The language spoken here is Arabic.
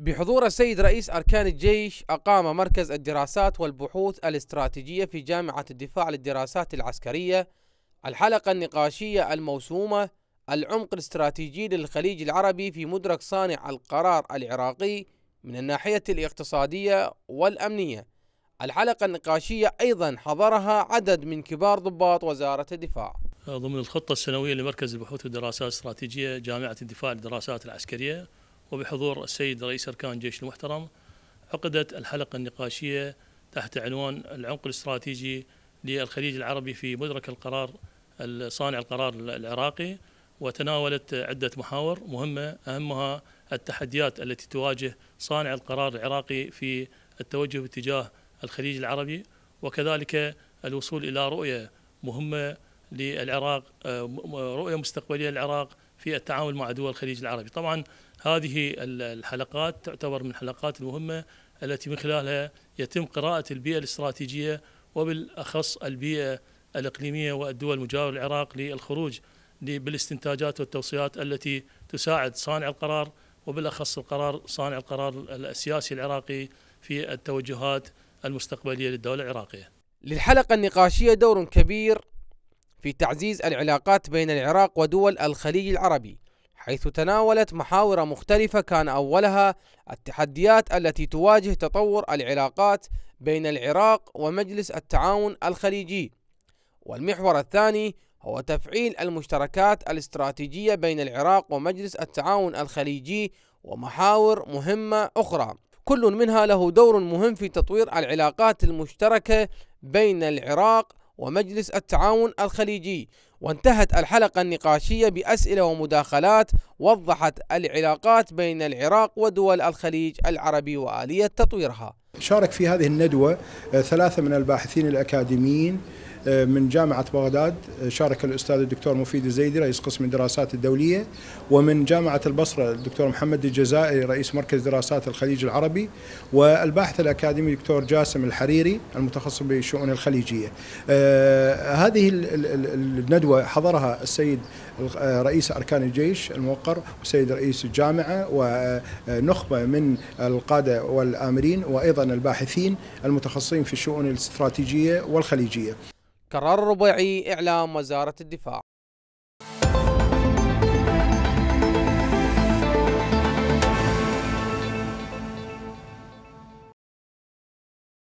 بحضور السيد رئيس أركان الجيش أقام مركز الدراسات والبحوث الاستراتيجية في جامعة الدفاع للدراسات العسكرية الحلقة النقاشية الموسومة العمق الاستراتيجي للخليج العربي في مدرك صانع القرار العراقي من الناحية الاقتصادية والأمنية الحلقة النقاشية أيضا حضرها عدد من كبار ضباط وزارة الدفاع ضمن الخطة السنوية لمركز البحوث والدراسات الاستراتيجية جامعة الدفاع للدراسات العسكرية وبحضور السيد رئيس أركان الجيش المحترم عقدت الحلقة النقاشية تحت عنوان العمق الاستراتيجي للخليج العربي في مدرك القرار صانع القرار العراقي وتناولت عدة محاور مهمة أهمها التحديات التي تواجه صانع القرار العراقي في التوجه باتجاه الخليج العربي وكذلك الوصول إلى رؤية مهمة للعراق آه، رؤية مستقبلية للعراق في التعامل مع دول الخليج العربي طبعا هذه الحلقات تعتبر من الحلقات المهمة التي من خلالها يتم قراءة البيئة الاستراتيجية وبالأخص البيئة الإقليمية والدول المجاورة للعراق للخروج بالاستنتاجات والتوصيات التي تساعد صانع القرار وبالأخص القرار صانع القرار السياسي العراقي في التوجهات المستقبلية للدولة العراقية للحلقة النقاشية دور كبير في تعزيز العلاقات بين العراق ودول الخليج العربي حيث تناولت محاور مختلفة كان أولها التحديات التي تواجه تطور العلاقات بين العراق ومجلس التعاون الخليجي والمحور الثاني هو تفعيل المشتركات الاستراتيجية بين العراق ومجلس التعاون الخليجي ومحاور مهمة أخرى كل منها له دور مهم في تطوير العلاقات المشتركة بين العراق ومجلس التعاون الخليجي وانتهت الحلقة النقاشية بأسئلة ومداخلات وضحت العلاقات بين العراق ودول الخليج العربي وآلية تطويرها شارك في هذه الندوة آه، ثلاثة من الباحثين الأكاديميين آه، من جامعة بغداد آه، شارك الأستاذ الدكتور مفيد الزيدي رئيس قسم الدراسات الدولية ومن جامعة البصرة الدكتور محمد الجزائري رئيس مركز دراسات الخليج العربي والباحث الأكاديمي الدكتور جاسم الحريري المتخصص بالشؤون الخليجية آه، هذه الندوة حضرها السيد رئيس أركان الجيش الموقر والسيد رئيس الجامعة ونخبة من القادة والآمرين وأيضا الباحثين المتخصصين في الشؤون الاستراتيجية والخليجية قرار ربيعي إعلام وزارة الدفاع